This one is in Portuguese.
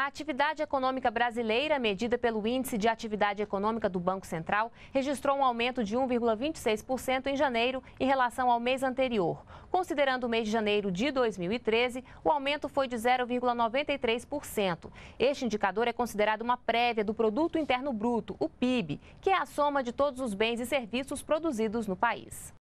A atividade econômica brasileira, medida pelo Índice de Atividade Econômica do Banco Central, registrou um aumento de 1,26% em janeiro em relação ao mês anterior. Considerando o mês de janeiro de 2013, o aumento foi de 0,93%. Este indicador é considerado uma prévia do Produto Interno Bruto, o PIB, que é a soma de todos os bens e serviços produzidos no país.